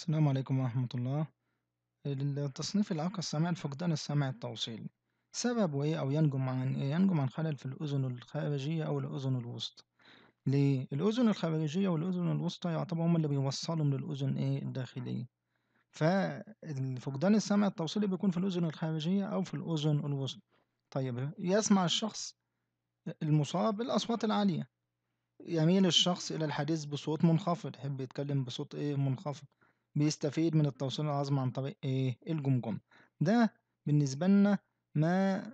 السلام عليكم ورحمة الله التصنيف الأعاقة السمع الفقدان السمع التوصيلي سببه إيه أو ينجم عن إيه؟ ينجم عن خلل في الأذن الخارجية أو الأذن الوسطى ليه؟ الأذن الخارجية والأذن الوسطى يعتبر هما اللي بيوصلهم للأذن إيه الداخلية ففقدان السمع التوصيلي بيكون في الأذن الخارجية أو في الأذن الوسطى طيب يسمع الشخص المصاب الأصوات العالية يميل الشخص إلى الحديث بصوت منخفض يحب يتكلم بصوت إيه منخفض بيستفيد من التوصيل العظم عن طريق ايه الجمجمة ده بالنسبة لنا ما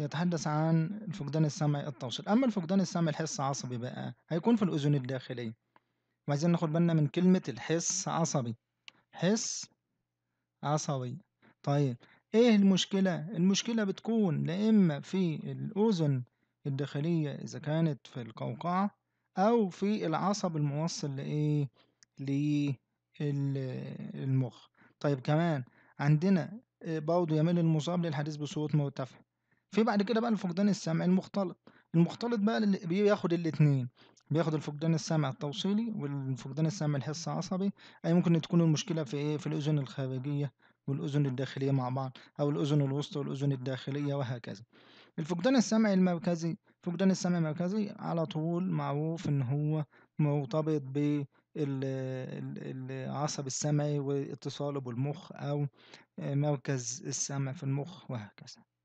يتحدث عن الفقدان السمعي التوصيل اما الفقدان السمعي الحس عصبي بقى هيكون في الاذن الداخلية وعايزين ناخد بالنا من كلمة الحس عصبي حس عصبي طيب ايه المشكلة المشكلة بتكون لا اما في الاذن الداخلية اذا كانت في القوقعة او في العصب الموصل لايه للمخ طيب كمان عندنا آه، برضه يميل المصاب للحديث بصوت مرتفع في بعد كده بقى الفقدان السمعي المختلط المختلط بقى اللي بياخد الاتنين بياخد الفقدان السمع التوصيلي والفقدان السمع الحس عصبي اي ممكن تكون المشكله في ايه في الاذن الخارجيه والاذن الداخليه مع بعض او الاذن الوسطى والاذن الداخليه وهكذا الفقدان السمعي المركزي فقدان السمع المركزي على طول معروف ان هو مرتبط ب العصب السمعي واتصاله بالمخ أو مركز السمع في المخ وهكذا